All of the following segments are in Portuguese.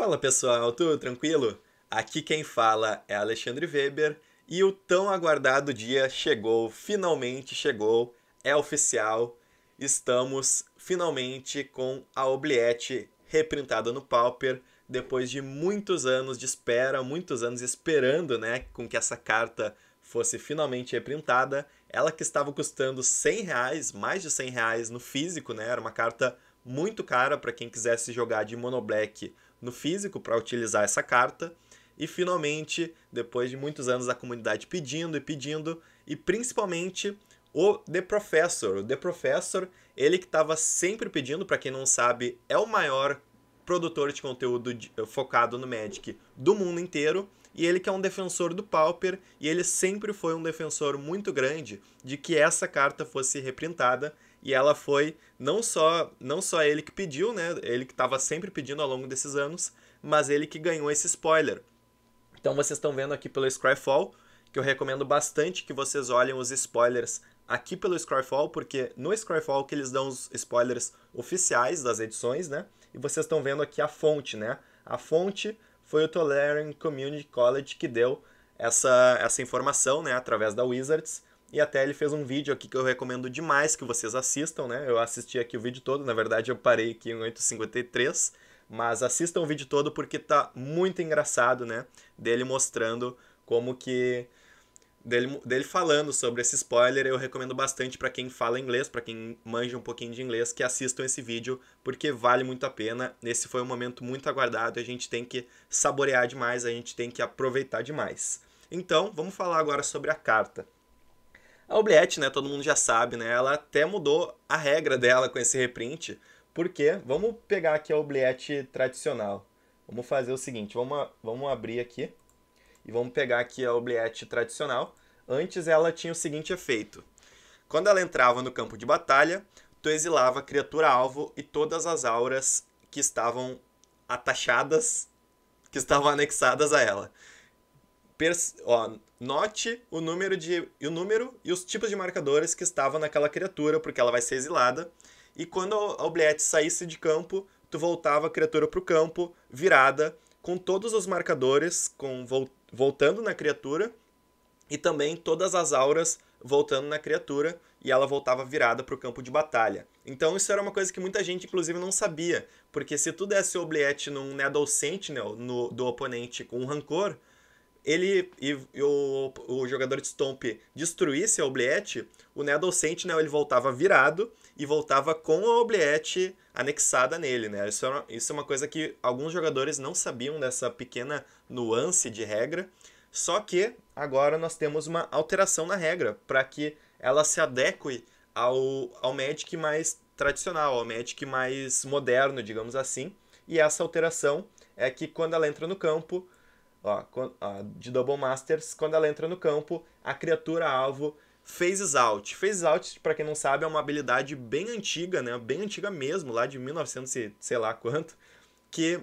Fala pessoal, tudo tranquilo? Aqui quem fala é Alexandre Weber e o tão aguardado dia chegou, finalmente chegou, é oficial. Estamos finalmente com a Obliette reprintada no Pauper depois de muitos anos de espera, muitos anos esperando, né, com que essa carta fosse finalmente reprintada. Ela que estava custando 100 reais, mais de 100 reais no físico, né? Era uma carta muito cara para quem quisesse jogar de monoblack no físico para utilizar essa carta. E finalmente, depois de muitos anos a comunidade pedindo e pedindo, e principalmente o The Professor. O The Professor, ele que estava sempre pedindo, para quem não sabe, é o maior produtor de conteúdo eh, focado no Magic do mundo inteiro. E ele que é um defensor do Pauper, e ele sempre foi um defensor muito grande de que essa carta fosse reprintada e ela foi não só não só ele que pediu, né? Ele que estava sempre pedindo ao longo desses anos, mas ele que ganhou esse spoiler. Então vocês estão vendo aqui pelo Scryfall, que eu recomendo bastante que vocês olhem os spoilers aqui pelo Scryfall, porque no Scryfall que eles dão os spoilers oficiais das edições, né? E vocês estão vendo aqui a fonte, né? A fonte foi o Tolerant Community College que deu essa, essa informação, né, através da Wizards. E até ele fez um vídeo aqui que eu recomendo demais que vocês assistam, né? Eu assisti aqui o vídeo todo, na verdade eu parei aqui em 8h53, mas assistam o vídeo todo porque tá muito engraçado, né? Dele mostrando como que dele, dele falando sobre esse spoiler, eu recomendo bastante para quem fala inglês, para quem manja um pouquinho de inglês, que assistam esse vídeo, porque vale muito a pena. Esse foi um momento muito aguardado, a gente tem que saborear demais, a gente tem que aproveitar demais. Então, vamos falar agora sobre a carta. A Obliette, né, todo mundo já sabe, né, ela até mudou a regra dela com esse reprint, porque vamos pegar aqui a Obliette tradicional. Vamos fazer o seguinte, vamos, vamos abrir aqui e vamos pegar aqui a Obliette tradicional. Antes ela tinha o seguinte efeito. Quando ela entrava no campo de batalha, tu exilava a criatura-alvo e todas as auras que estavam atachadas, que estavam anexadas a ela. Pers ó, Note o número, de, o número e os tipos de marcadores que estavam naquela criatura, porque ela vai ser exilada. E quando a Obliette saísse de campo, tu voltava a criatura para o campo, virada, com todos os marcadores com voltando na criatura e também todas as auras voltando na criatura e ela voltava virada para o campo de batalha. Então isso era uma coisa que muita gente, inclusive, não sabia, porque se tu desse o Obliette num Needle né, Sentinel né, no, do oponente com rancor, ele e, e o, o, jogador de Stomp destruísse a Obliette, o Needle Sentinel né, ele voltava virado e voltava com a Obliette anexada nele, né? Isso, era, isso é uma coisa que alguns jogadores não sabiam dessa pequena nuance de regra, só que agora nós temos uma alteração na regra para que ela se adeque ao, ao Magic mais tradicional, ao Magic mais moderno, digamos assim, e essa alteração é que quando ela entra no campo, Ó, de Double Masters, quando ela entra no campo, a criatura alvo Phases Out. Phases Out, para quem não sabe, é uma habilidade bem antiga, né? Bem antiga mesmo, lá de 1900 e sei lá quanto, que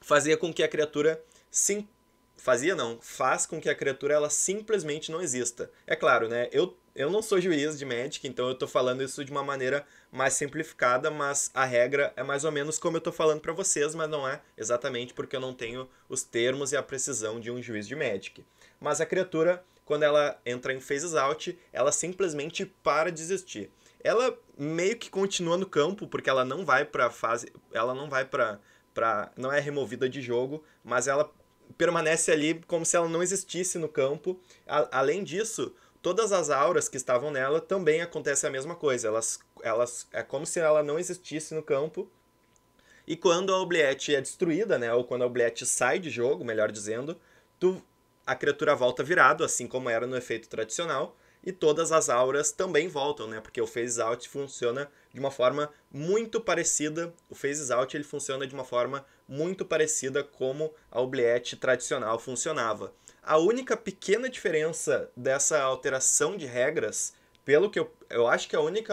fazia com que a criatura sim fazia não, faz com que a criatura ela simplesmente não exista. É claro, né? Eu eu não sou juiz de Magic, então eu tô falando isso de uma maneira mais simplificada, mas a regra é mais ou menos como eu estou falando para vocês, mas não é exatamente porque eu não tenho os termos e a precisão de um juiz de Magic. Mas a criatura, quando ela entra em phases out, ela simplesmente para de existir. Ela meio que continua no campo porque ela não vai para fase, ela não vai para para não é removida de jogo, mas ela permanece ali como se ela não existisse no campo. A, além disso, todas as auras que estavam nela também acontece a mesma coisa. Elas, elas é como se ela não existisse no campo. E quando a Oubliette é destruída, né, ou quando a Oubliette sai de jogo, melhor dizendo, tu, a criatura volta virado, assim como era no efeito tradicional, e todas as auras também voltam, né? Porque o phase out funciona de uma forma muito parecida, o phase out ele funciona de uma forma muito parecida como a Oubliette tradicional funcionava. A única pequena diferença dessa alteração de regras, pelo que eu, eu acho que a única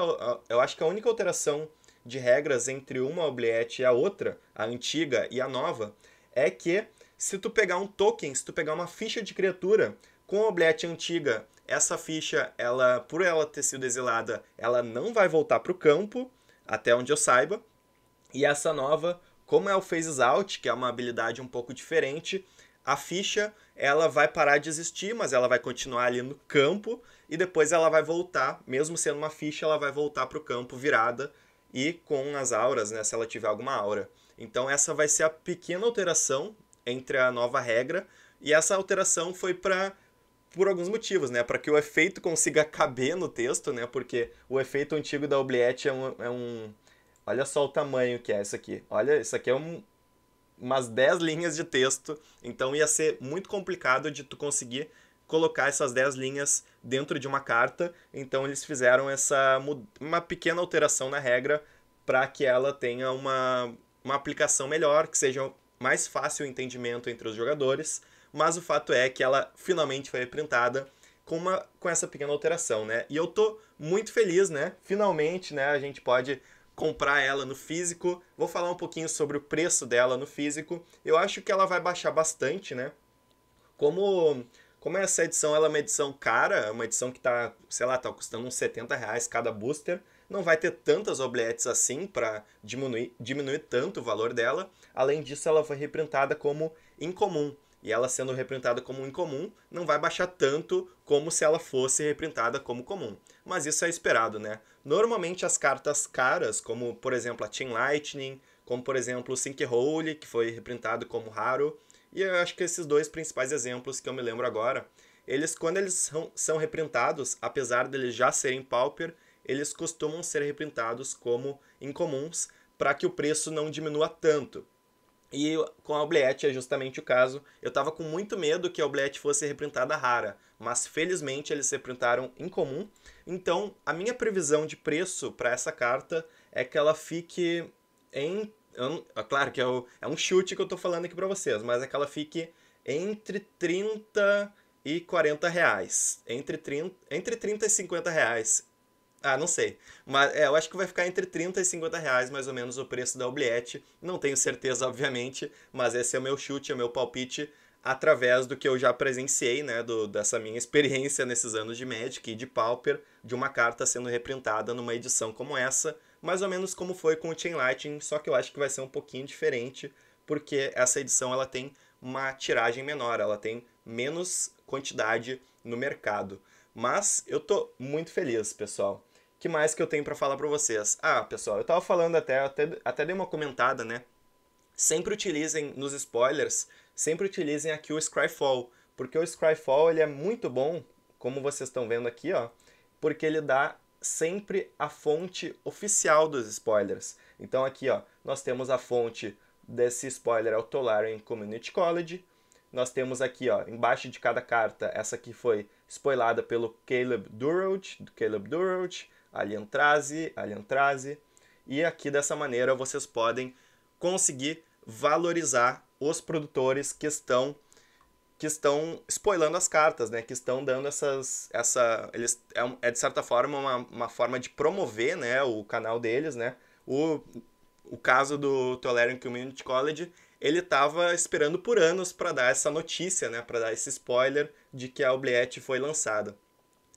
eu acho que a única alteração de regras entre uma obliete e a outra, a antiga e a nova, é que se tu pegar um token, se tu pegar uma ficha de criatura com a obliete antiga, essa ficha, ela por ela ter sido exilada, ela não vai voltar para o campo, até onde eu saiba. E essa nova, como é o Phases Out, que é uma habilidade um pouco diferente, a ficha ela vai parar de existir, mas ela vai continuar ali no campo e depois ela vai voltar, mesmo sendo uma ficha, ela vai voltar para o campo virada e com as auras, né, se ela tiver alguma aura. Então essa vai ser a pequena alteração entre a nova regra e essa alteração foi para por alguns motivos, né? Para que o efeito consiga caber no texto, né? Porque o efeito antigo da Oubliette é um, é um... Olha só o tamanho que é isso aqui. Olha, isso aqui é um, umas 10 linhas de texto, então ia ser muito complicado de tu conseguir colocar essas 10 linhas dentro de uma carta, então eles fizeram essa uma pequena alteração na regra para que ela tenha uma, uma aplicação melhor, que seja mais fácil o entendimento entre os jogadores, mas o fato é que ela finalmente foi reprintada com, uma, com essa pequena alteração, né? E eu tô muito feliz, né? Finalmente, né, a gente pode comprar ela no físico. Vou falar um pouquinho sobre o preço dela no físico. Eu acho que ela vai baixar bastante, né? Como como essa edição ela é uma edição cara, é uma edição que tá, sei lá, tá custando uns 70 reais cada booster, não vai ter tantas obletes assim para diminuir, diminuir tanto o valor dela. Além disso, ela foi reprintada como incomum. E ela sendo reprintada como incomum, não vai baixar tanto como se ela fosse reprintada como comum. Mas isso é esperado, né? Normalmente as cartas caras, como por exemplo a Team Lightning, como por exemplo o Sinkhole, que foi reprintado como raro, e eu acho que esses dois principais exemplos que eu me lembro agora, eles quando eles são, são reprintados, apesar deles já serem pauper, eles costumam ser reprintados como incomuns para que o preço não diminua tanto. E com a Obliette é justamente o caso. Eu tava com muito medo que a Obliette fosse reprintada rara, mas felizmente eles reprintaram em comum. Então, a minha previsão de preço para essa carta é que ela fique em. É claro que é, é, um chute que eu tô falando aqui para vocês, mas é que ela fique entre 30 e 40 reais. Entre 30, entre 30 e 50 reais ah, não sei. Mas é, eu acho que vai ficar entre 30 e 50 reais, mais ou menos, o preço da Obliette. Não tenho certeza, obviamente, mas esse é o meu chute, é o meu palpite através do que eu já presenciei, né, do, dessa minha experiência nesses anos de Magic e de Pauper, de uma carta sendo reprintada numa edição como essa, mais ou menos como foi com o Chain Lightning, só que eu acho que vai ser um pouquinho diferente, porque essa edição ela tem uma tiragem menor, ela tem menos quantidade no mercado. Mas eu tô muito feliz, pessoal que mais que eu tenho para falar para vocês? Ah, pessoal, eu tava falando até, até, até dei uma comentada, né? Sempre utilizem nos spoilers, sempre utilizem aqui o Scryfall, porque o Scryfall ele é muito bom, como vocês estão vendo aqui, ó, porque ele dá sempre a fonte oficial dos spoilers. Então aqui, ó, nós temos a fonte desse spoiler é o Tolarian Community College. Nós temos aqui, ó, embaixo de cada carta, essa aqui foi spoilada pelo Caleb Durrold, Caleb Durrold. Alientrase, Alientrase. E aqui dessa maneira vocês podem conseguir valorizar os produtores que estão que estão spoilando as cartas, né? Que estão dando essas essa eles é, é de certa forma uma, uma forma de promover, né, o canal deles, né? O o caso do Tolerant Community College, ele estava esperando por anos para dar essa notícia, né, para dar esse spoiler de que a Oubliette foi lançada.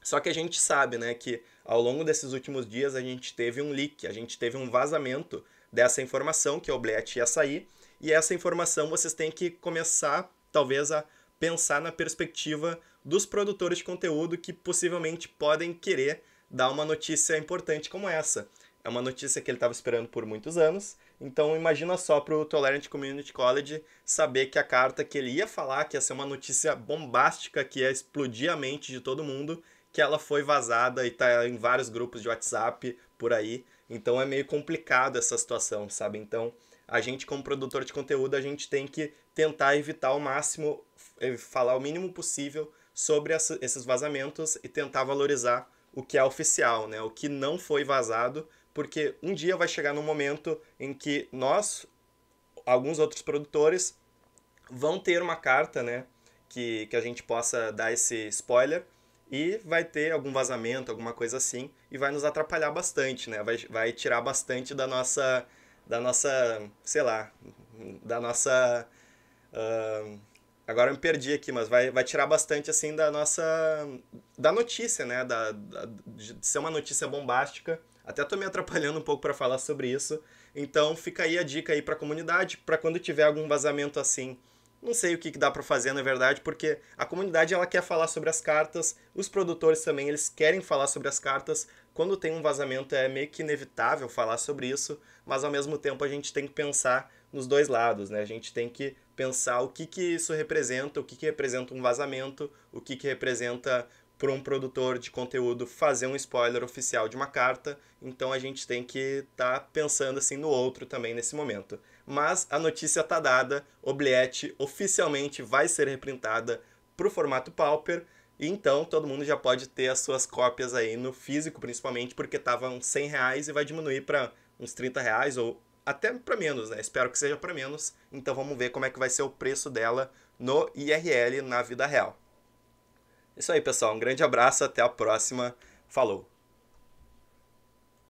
Só que a gente sabe, né, que ao longo desses últimos dias a gente teve um leak, a gente teve um vazamento dessa informação que o Oblete ia sair, e essa informação vocês têm que começar, talvez, a pensar na perspectiva dos produtores de conteúdo que possivelmente podem querer dar uma notícia importante como essa. É uma notícia que ele estava esperando por muitos anos, então imagina só para o Tolerant Community College saber que a carta que ele ia falar, que ia ser uma notícia bombástica, que ia explodir a mente de todo mundo, que ela foi vazada e tá em vários grupos de WhatsApp por aí. Então é meio complicado essa situação, sabe? Então a gente, como produtor de conteúdo, a gente tem que tentar evitar ao máximo, eh, falar o mínimo possível sobre esses vazamentos e tentar valorizar o que é oficial, né? O que não foi vazado, porque um dia vai chegar num momento em que nós, alguns outros produtores, vão ter uma carta, né? Que, que a gente possa dar esse spoiler, e vai ter algum vazamento, alguma coisa assim, e vai nos atrapalhar bastante, né? Vai, vai tirar bastante da nossa, da nossa, sei lá, da nossa... Uh, agora eu me perdi aqui, mas vai, vai tirar bastante, assim, da nossa... da notícia, né? Da, da de ser uma notícia bombástica. Até tô me atrapalhando um pouco para falar sobre isso. Então fica aí a dica aí pra comunidade, para quando tiver algum vazamento assim não sei o que, dá para fazer na verdade, porque a comunidade ela quer falar sobre as cartas, os produtores também eles querem falar sobre as cartas. Quando tem um vazamento é meio que inevitável falar sobre isso, mas ao mesmo tempo a gente tem que pensar nos dois lados, né? A gente tem que pensar o que que isso representa, o que que representa um vazamento, o que que representa para um produtor de conteúdo fazer um spoiler oficial de uma carta, então a gente tem que estar tá pensando assim no outro também nesse momento mas a notícia está dada, Obliette oficialmente vai ser reprintada o formato Pauper, e então todo mundo já pode ter as suas cópias aí no físico, principalmente, porque estavam 100 reais e vai diminuir para uns 30 reais ou até para menos, né? Espero que seja para menos. Então vamos ver como é que vai ser o preço dela no IRL na vida real. É isso aí, pessoal. Um grande abraço, até a próxima. Falou!